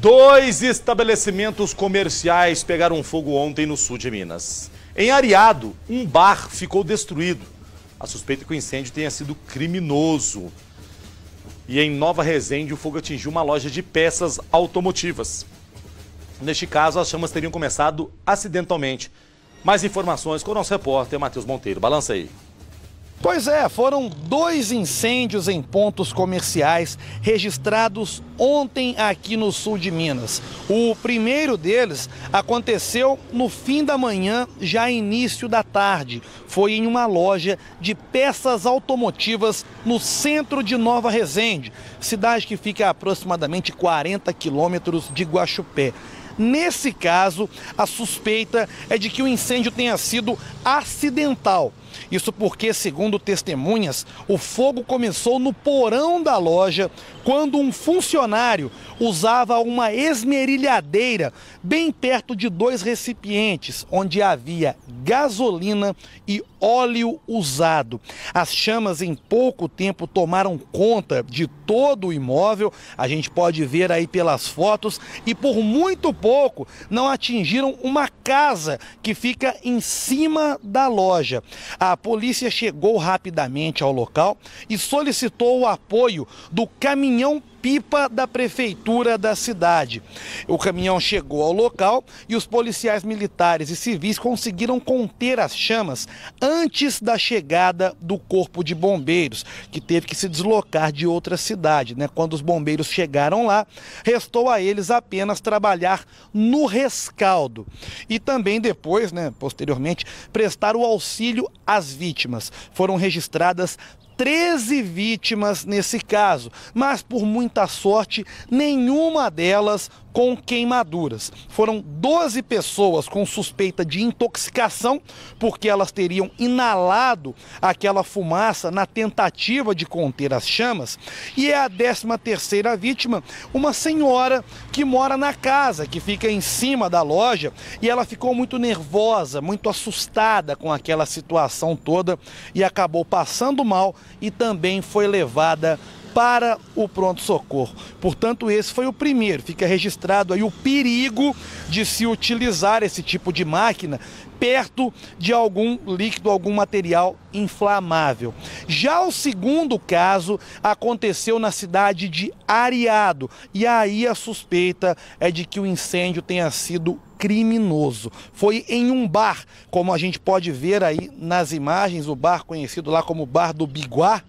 Dois estabelecimentos comerciais pegaram fogo ontem no sul de Minas. Em Areado, um bar ficou destruído. A suspeita é que o incêndio tenha sido criminoso. E em Nova Resende, o fogo atingiu uma loja de peças automotivas. Neste caso, as chamas teriam começado acidentalmente. Mais informações com o nosso repórter Matheus Monteiro. Balança aí. Pois é, foram dois incêndios em pontos comerciais registrados ontem aqui no sul de Minas. O primeiro deles aconteceu no fim da manhã, já início da tarde. Foi em uma loja de peças automotivas no centro de Nova Resende, cidade que fica a aproximadamente 40 quilômetros de Guaxupé. Nesse caso, a suspeita é de que o incêndio tenha sido acidental isso porque, segundo testemunhas, o fogo começou no porão da loja quando um funcionário usava uma esmerilhadeira bem perto de dois recipientes onde havia gasolina e óleo usado. As chamas em pouco tempo tomaram conta de todo o imóvel, a gente pode ver aí pelas fotos, e por muito pouco não atingiram uma casa que fica em cima da loja. A polícia chegou rapidamente ao local e solicitou o apoio do caminhão pipa da prefeitura da cidade. O caminhão chegou ao local e os policiais militares e civis conseguiram conter as chamas antes da chegada do corpo de bombeiros, que teve que se deslocar de outra cidade. Né? Quando os bombeiros chegaram lá, restou a eles apenas trabalhar no rescaldo e também depois, né, posteriormente, prestar o auxílio às vítimas. Foram registradas 13 vítimas nesse caso, mas por muita sorte, nenhuma delas com queimaduras. Foram 12 pessoas com suspeita de intoxicação, porque elas teriam inalado aquela fumaça na tentativa de conter as chamas, e é a 13 terceira vítima, uma senhora que mora na casa, que fica em cima da loja, e ela ficou muito nervosa, muito assustada com aquela situação toda e acabou passando mal e também foi levada para o pronto-socorro. Portanto, esse foi o primeiro. Fica registrado aí o perigo de se utilizar esse tipo de máquina perto de algum líquido, algum material inflamável. Já o segundo caso aconteceu na cidade de Areado, e aí a suspeita é de que o incêndio tenha sido criminoso. Foi em um bar, como a gente pode ver aí nas imagens, o bar conhecido lá como Bar do Biguá,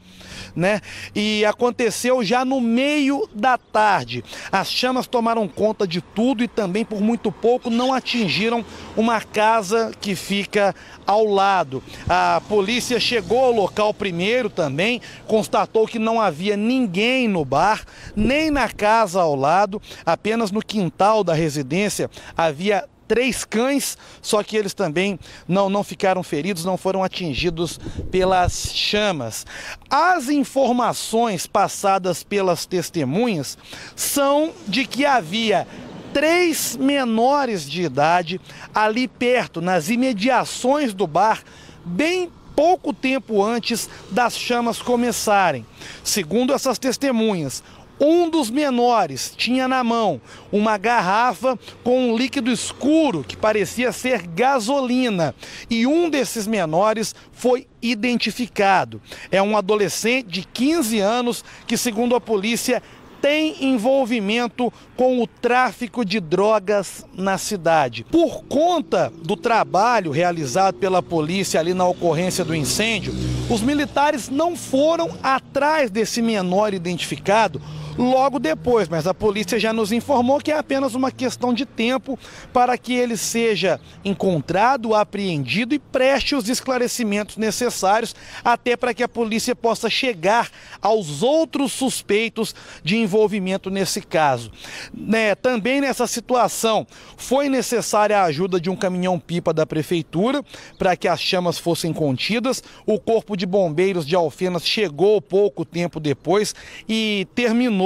né? E aconteceu já no meio da tarde. As chamas tomaram conta de tudo e também por muito pouco não atingiram uma casa que fica ao lado. A polícia chegou ao local primeiro também, constatou que não havia ninguém no bar, nem na casa ao lado, apenas no quintal da residência havia três cães, só que eles também não, não ficaram feridos, não foram atingidos pelas chamas. As informações passadas pelas testemunhas são de que havia três menores de idade ali perto, nas imediações do bar, bem pouco tempo antes das chamas começarem. Segundo essas testemunhas, um dos menores tinha na mão uma garrafa com um líquido escuro que parecia ser gasolina. E um desses menores foi identificado. É um adolescente de 15 anos que, segundo a polícia, tem envolvimento com o tráfico de drogas na cidade. Por conta do trabalho realizado pela polícia ali na ocorrência do incêndio, os militares não foram atrás desse menor identificado logo depois, mas a polícia já nos informou que é apenas uma questão de tempo para que ele seja encontrado, apreendido e preste os esclarecimentos necessários até para que a polícia possa chegar aos outros suspeitos de envolvimento nesse caso. Né, também nessa situação foi necessária a ajuda de um caminhão-pipa da prefeitura para que as chamas fossem contidas. O corpo de bombeiros de Alfenas chegou pouco tempo depois e terminou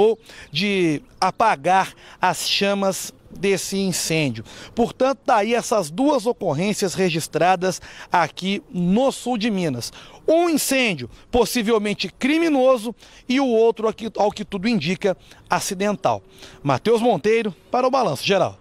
de apagar as chamas desse incêndio. Portanto, daí tá essas duas ocorrências registradas aqui no sul de Minas. Um incêndio possivelmente criminoso e o outro, ao que tudo indica, acidental. Matheus Monteiro para o Balanço Geral.